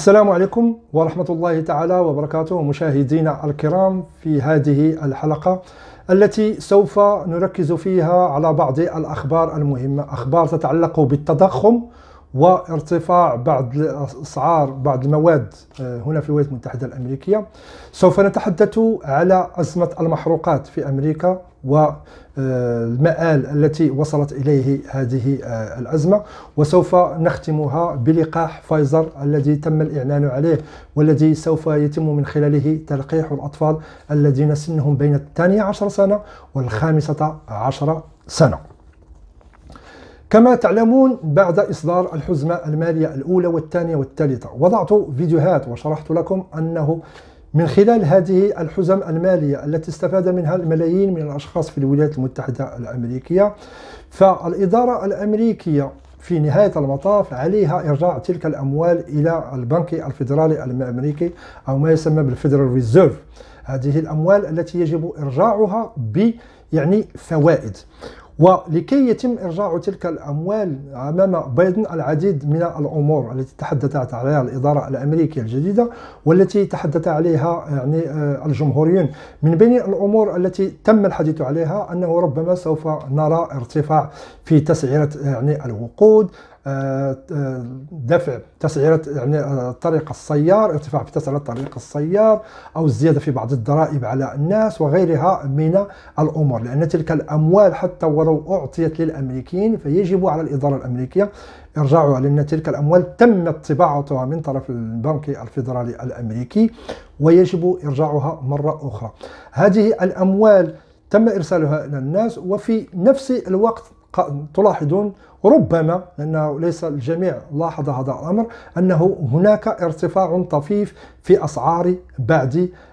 السلام عليكم ورحمة الله تعالى وبركاته مشاهدينا الكرام في هذه الحلقة التي سوف نركز فيها على بعض الأخبار المهمة أخبار تتعلق بالتضخم وارتفاع بعض اسعار بعض المواد آه، هنا في الولايات المتحده الامريكيه سوف نتحدث على ازمه المحروقات في امريكا والمآل آه، التي وصلت إليه هذه آه، الأزمة وسوف نختمها بلقاح فايزر الذي تم الإعلان عليه والذي سوف يتم من خلاله تلقيح الأطفال الذين سنهم بين الثانية عشر سنة والخامسة عشر سنة كما تعلمون بعد إصدار الحزمة المالية الأولى والثانية والثالثة وضعت فيديوهات وشرحت لكم أنه من خلال هذه الحزم المالية التي استفاد منها الملايين من الأشخاص في الولايات المتحدة الأمريكية فالإدارة الأمريكية في نهاية المطاف عليها إرجاع تلك الأموال إلى البنك الفيدرالي الأمريكي أو ما يسمى بالفيدرال ريزيرف هذه الأموال التي يجب إرجاعها ب يعني فوائد ولكي يتم إرجاع تلك الأموال أمام بايدن العديد من الأمور التي تحدثت عليها الإدارة الأمريكية الجديدة والتي تحدث عليها يعني آه، الجمهوريون من بين الأمور التي تم الحديث عليها أنه ربما سوف نرى ارتفاع في تسعيرة يعني الوقود آه، آه، دفع تسعيرة يعني آه، طريق السيار ارتفاع في تسعيرة طريق السيار أو الزيادة في بعض الضرائب على الناس وغيرها من الأمور لأن تلك الأموال حتى ولو أعطيت للأمريكيين فيجب على الإدارة الأمريكية إرجاعها لأن تلك الأموال تمت طباعتها من طرف البنك الفيدرالي الأمريكي ويجب إرجاعها مرة أخرى هذه الأموال تم إرسالها إلى الناس وفي نفس الوقت تلاحظون ربما أنه ليس الجميع لاحظ هذا الأمر أنه هناك ارتفاع طفيف في أسعار بعض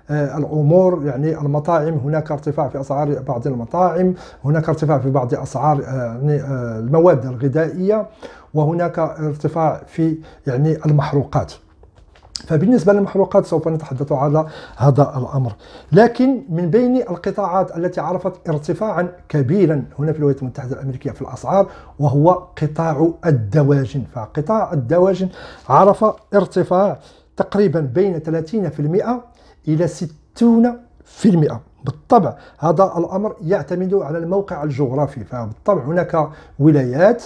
آه، الأمور يعني المطاعم هناك ارتفاع في أسعار بعض المطاعم هناك ارتفاع في بعض أسعار آه، يعني، آه، المواد الغذائية وهناك ارتفاع في يعني المحروقات فبالنسبة للمحروقات سوف نتحدث على هذا الأمر لكن من بين القطاعات التي عرفت ارتفاعا كبيرا هنا في الولايات المتحدة الأمريكية في الأسعار وهو قطاع الدواجن فقطاع الدواجن عرف ارتفاع تقريبا بين 30% إلى 60% بالطبع هذا الأمر يعتمد على الموقع الجغرافي فبالطبع هناك ولايات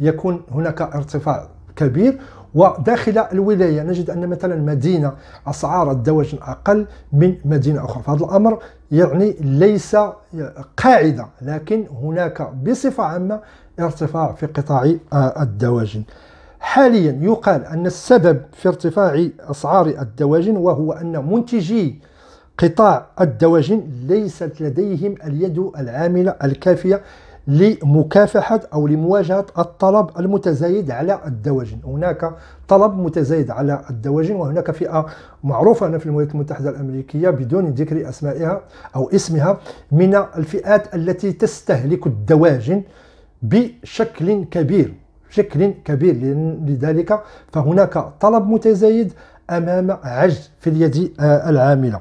يكون هناك ارتفاع كبير وداخل الولاية نجد أن مثلا مدينة أسعار الدواجن أقل من مدينة أخرى فهذا الأمر يعني ليس قاعدة لكن هناك بصفة عامة ارتفاع في قطاع آه، الدواجن حاليا يقال أن السبب في ارتفاع أسعار الدواجن وهو أن منتجي قطاع الدواجن ليست لديهم اليد العاملة الكافية لمكافحة أو لمواجهة الطلب المتزايد على الدواجن هناك طلب متزايد على الدواجن وهناك فئة معروفة هنا في الولايات المتحدة الأمريكية بدون ذكر أسمائها أو اسمها من الفئات التي تستهلك الدواجن بشكل كبير بشكل كبير لذلك فهناك طلب متزايد أمام عجز في اليد آه، العاملة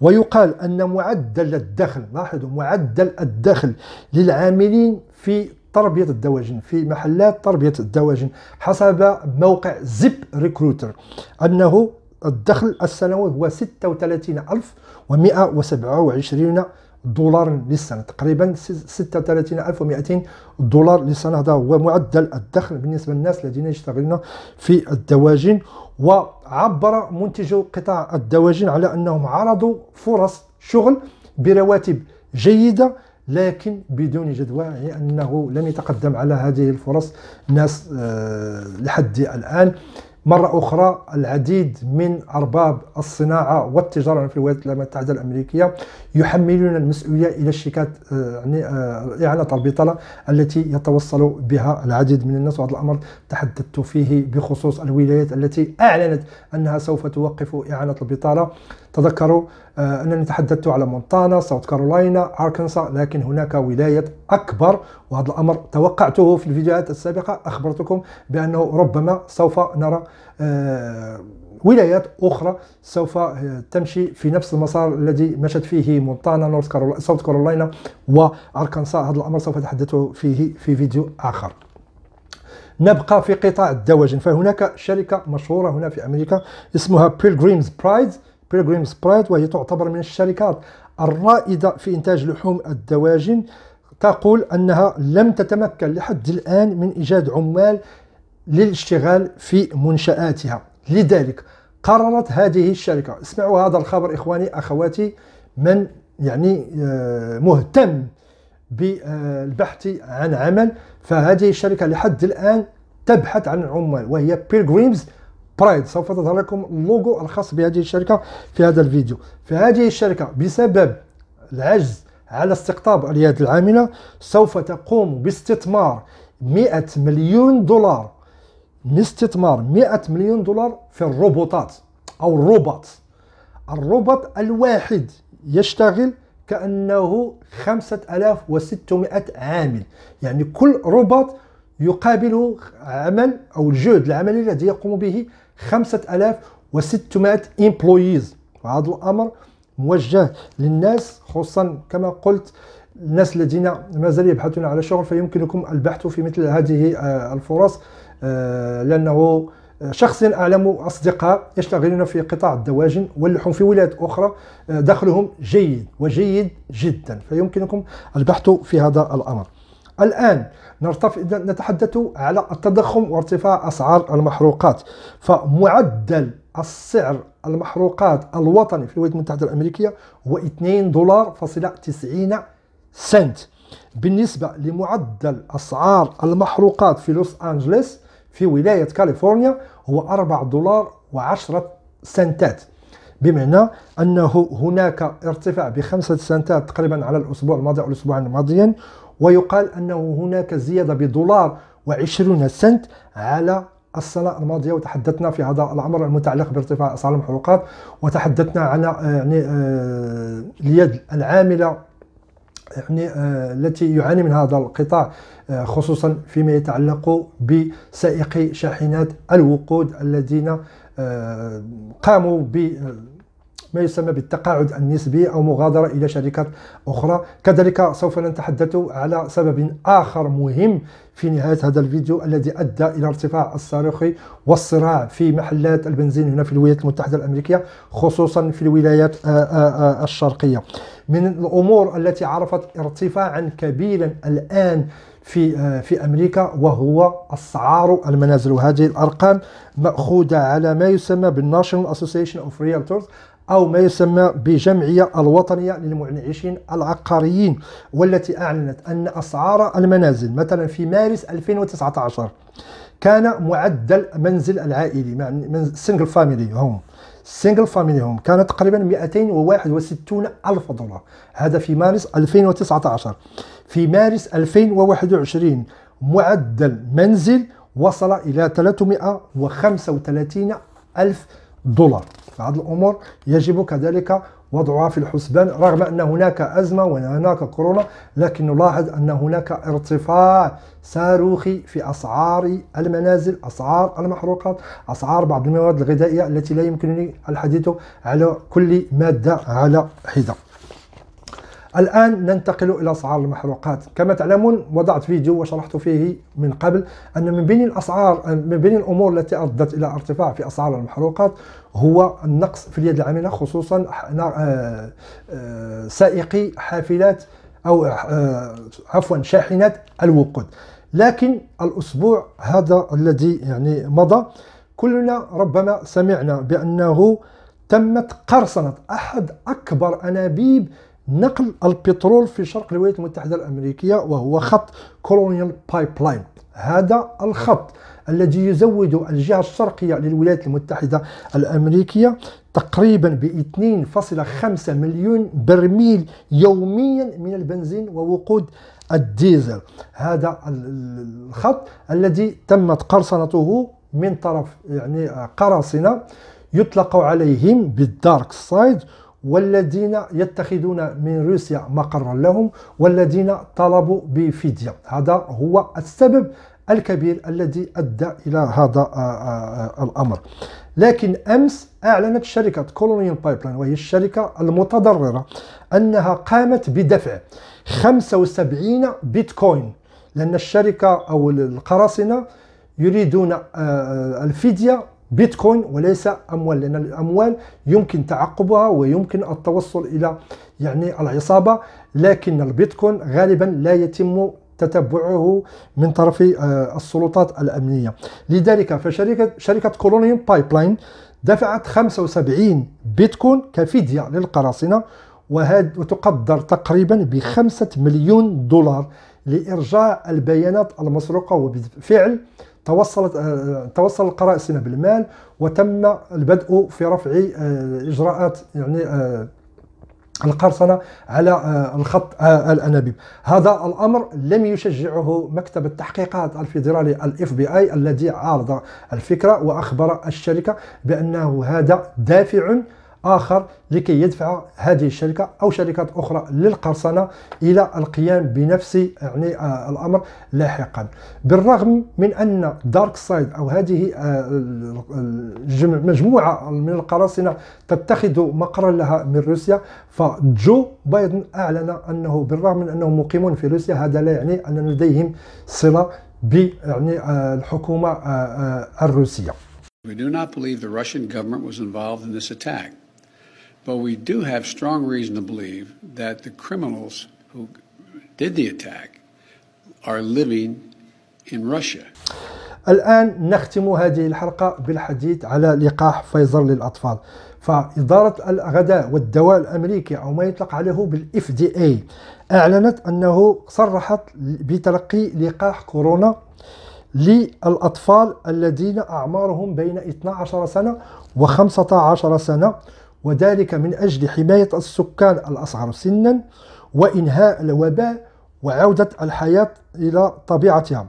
ويقال أن معدل الدخل لاحظوا معدل الدخل للعاملين في تربية الدواجن في محلات تربية الدواجن حسب موقع زب ريكروتر أنه الدخل السنوي هو 36127 دولار للسنة تقريبا 36200 دولار للسنة هذا هو معدل الدخل بالنسبة للناس الذين يشتغلون في الدواجن وعبر منتجو قطاع الدواجن على أنهم عرضوا فرص شغل برواتب جيدة لكن بدون جدوى لأنه لم يتقدم على هذه الفرص ناس آه، لحد الآن مرة أخرى العديد من أرباب الصناعة والتجارة في الولايات المتحدة الأمريكية يحملون المسؤولية إلى الشركات آه، يعني آه، إعانة البطالة التي يتوصل بها العديد من الناس وهذا الأمر تحدثت فيه بخصوص الولايات التي أعلنت أنها سوف توقف إعانة البطالة تذكروا آه، أنني تحدثت على مونتانا ساوث كارولاينا أركنسا لكن هناك ولاية أكبر وهذا الأمر توقعته في الفيديوهات السابقة أخبرتكم بأنه ربما سوف نرى آه، ولايات أخرى سوف آه، تمشي في نفس المسار الذي مشت فيه مونتانا نورث كارولاينا ساوث كارولاينا وأركنسا هذا الأمر سوف أتحدث فيه في فيديو آخر نبقى في قطاع الدواجن فهناك شركة مشهورة هنا في أمريكا اسمها Pilgrim's Pride بيلغريم سبرايت وهي تعتبر من الشركات الرائدة في إنتاج لحوم الدواجن تقول أنها لم تتمكن لحد الآن من إيجاد عمال للاشتغال في منشآتها لذلك قررت هذه الشركة اسمعوا هذا الخبر إخواني أخواتي من يعني آه، مهتم بالبحث عن عمل فهذه الشركة لحد الآن تبحث عن عمال وهي بيلغريمز برايد سوف تظهر لكم اللوغو الخاص بهذه الشركه في هذا الفيديو فهذه الشركه بسبب العجز على استقطاب اليد العامله سوف تقوم باستثمار 100 مليون دولار استثمار 100 مليون دولار في الروبوتات او الروبوت الروبوت الواحد يشتغل كأنه 5600 عامل يعني كل روبوت يقابله عمل أو الجهد العملي الذي يقوم به 5600 امبلويز وهذا الامر موجه للناس خصوصا كما قلت الناس الذين مازال يبحثون على شغل فيمكنكم البحث في مثل هذه آه، الفرص آه، لانه شخص اعلم اصدقاء يشتغلون في قطاع الدواجن واللحوم في ولايات اخرى آه، دخلهم جيد وجيد جدا فيمكنكم البحث في هذا الامر الان نتحدث على التضخم وارتفاع أسعار المحروقات فمعدل السعر المحروقات الوطني في الولايات المتحدة الأمريكية هو 2 دولار فاصلة 90 سنت بالنسبة لمعدل أسعار المحروقات في لوس أنجلوس في ولاية كاليفورنيا هو 4 دولار و10 سنتات بمعنى أنه هناك ارتفاع بخمسة سنتات تقريبا على الأسبوع الماضي أو الأسبوعين الماضيين ويقال أنه هناك زيادة بدولار وعشرون سنت على السنة الماضية وتحدثنا في هذا الأمر المتعلق بارتفاع أسعار المحروقات وتحدثنا عن آه، يعني آه، اليد العاملة يعني آه، التي يعاني من هذا القطاع خصوصا فيما يتعلق بسائقي شاحنات الوقود الذين قاموا ب ما يسمى بالتقاعد النسبي أو مغادرة إلى شركات أخرى كذلك سوف نتحدث على سبب آخر مهم في نهاية هذا الفيديو الذي أدى إلى ارتفاع الصاروخي والصراع في محلات البنزين هنا في الولايات المتحدة الأمريكية خصوصا في الولايات آه، آه، آه، الشرقية من الأمور التي عرفت ارتفاعا كبيرا الآن في في امريكا وهو اسعار المنازل وهذه الارقام ماخوذه على ما يسمى بالناشونال اسوسيشن اوف ريالتورز أو ما يسمى بجمعية الوطنية للمنعشين العقاريين والتي أعلنت أن أسعار المنازل مثلا في مارس 2019 كان معدل منزل العائلي سنجل فاميلي هوم سنجل فاميلي هوم كان تقريبا 261 ألف دولار هذا في مارس 2019 في مارس 2021 معدل منزل وصل إلى 335 ألف دولار فهذه الامور يجب كذلك وضعها في الحسبان رغم ان هناك ازمه وهناك كورونا لكن نلاحظ ان هناك ارتفاع صاروخي في اسعار المنازل، اسعار المحروقات، اسعار بعض المواد الغذائيه التي لا يمكنني الحديث على كل ماده على حده. الآن ننتقل إلى أسعار المحروقات كما تعلمون وضعت فيديو وشرحت فيه من قبل أن من بين الأسعار من بين الأمور التي أدت إلى ارتفاع في أسعار المحروقات هو النقص في اليد العامله خصوصا آه، آه، سائقي حافلات أو آه، عفوا شاحنات الوقود لكن الأسبوع هذا الذي يعني مضى كلنا ربما سمعنا بأنه تمت قرصنة أحد أكبر أنابيب نقل البترول في شرق الولايات المتحدة الأمريكية وهو خط كولونيال بايبلاين هذا الخط الذي يزود الجهة الشرقية للولايات المتحدة الأمريكية تقريبا ب 2.5 مليون برميل يوميا من البنزين ووقود الديزل هذا الخط الذي تمت قرصنته من طرف يعني قراصنة يطلق عليهم بالدارك سايد والذين يتخذون من روسيا مقرا لهم والذين طلبوا بفدية هذا هو السبب الكبير الذي أدى إلى هذا آه، آه، آه، الأمر لكن أمس أعلنت شركة كولونيال بايبلاين وهي الشركة المتضررة أنها قامت بدفع 75 بيتكوين لأن الشركة أو القراصنة يريدون الفدية بيتكوين وليس أموال لأن الأموال يمكن تعقبها ويمكن التوصل إلى يعني العصابة لكن البيتكوين غالبا لا يتم تتبعه من طرف آه، السلطات الأمنية لذلك فشركة شركة كولونيوم بايبلاين دفعت 75 بيتكوين كفدية للقراصنة وهذا وتقدر تقريبا بخمسة مليون دولار لإرجاع البيانات المسروقة وبالفعل توصلت آه، توصل القراصنه بالمال وتم البدء في رفع آه، اجراءات يعني آه، القرصنه على الخط الانابيب هذا الامر لم يشجعه مكتب التحقيقات الفيدرالي الاف بي اي الذي عارض الفكره واخبر الشركه بانه هذا دافع آخر لكي يدفع هذه الشركة أو شركات أخرى للقرصنة إلى القيام بنفس يعني آه، الأمر لاحقا بالرغم من أن دارك سايد أو هذه آه، مجموعة من القراصنة تتخذ مقرا لها من روسيا فجو بايدن أعلن أنه بالرغم من أنهم مقيمون في روسيا هذا لا يعني أن لديهم صلة ب يعني آه، الحكومة الروسية. We do not believe the Russian government was involved in this attack. But we do have strong reason to believe that the criminals who did the attack are living in Russia. الآن نختم هذه الحلقة بالحديث على لقاح فايزر للأطفال فإدارة الغذاء والدواء الأمريكي أو ما يطلق عليه بالاف دي اي أعلنت أنه صرحت بتلقي لقاح كورونا للأطفال الذين أعمارهم بين 12 سنة و 15 سنة وذلك من أجل حماية السكان الأصغر سنا وإنهاء الوباء وعودة الحياة إلى طبيعتها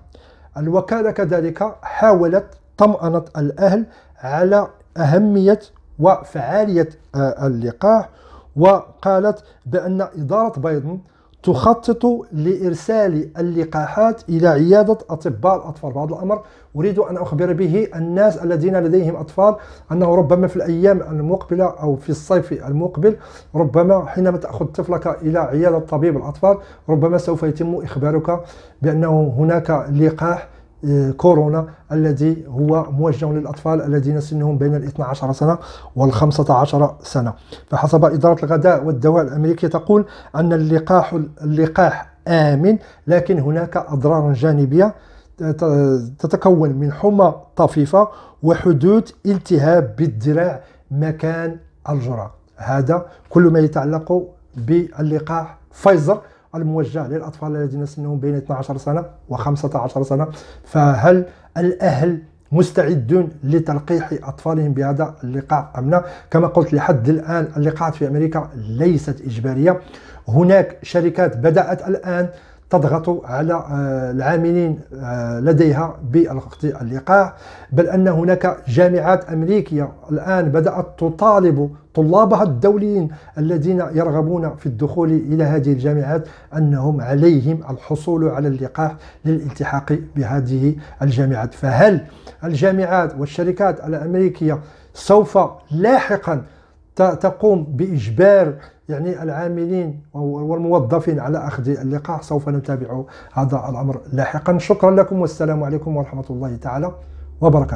الوكالة كذلك حاولت طمأنة الأهل على أهمية وفعالية آه، اللقاح وقالت بأن إدارة بايدن تخطط لإرسال اللقاحات إلى عيادة أطباء الأطفال وهذا الأمر أريد أن أخبر به الناس الذين لديهم أطفال أنه ربما في الأيام المقبلة أو في الصيف المقبل ربما حينما تأخذ طفلك إلى عيادة طبيب الأطفال ربما سوف يتم إخبارك بأنه هناك لقاح كورونا الذي هو موجه للأطفال الذين سنهم بين ال 12 سنة وال 15 سنة فحسب إدارة الغذاء والدواء الأمريكية تقول أن اللقاح اللقاح آمن لكن هناك أضرار جانبية تتكون من حمى طفيفة وحدوث التهاب بالذراع مكان الجرعة هذا كل ما يتعلق باللقاح فايزر الموجه للاطفال الذين سنهم بين 12 سنه و15 سنه فهل الاهل مستعدون لتلقيح اطفالهم بهذا اللقاح ام لا كما قلت لحد الان اللقاحات في امريكا ليست اجباريه هناك شركات بدات الان تضغط على آه، العاملين آه، لديها بالوقت اللقاح بل أن هناك جامعات أمريكية الآن بدأت تطالب طلابها الدوليين الذين يرغبون في الدخول إلى هذه الجامعات أنهم عليهم الحصول على اللقاح للالتحاق بهذه الجامعات فهل الجامعات والشركات الأمريكية سوف لاحقاً تقوم بإجبار يعني العاملين والموظفين على أخذ اللقاح سوف نتابع هذا الأمر لاحقا شكرا لكم والسلام عليكم ورحمة الله تعالى وبركاته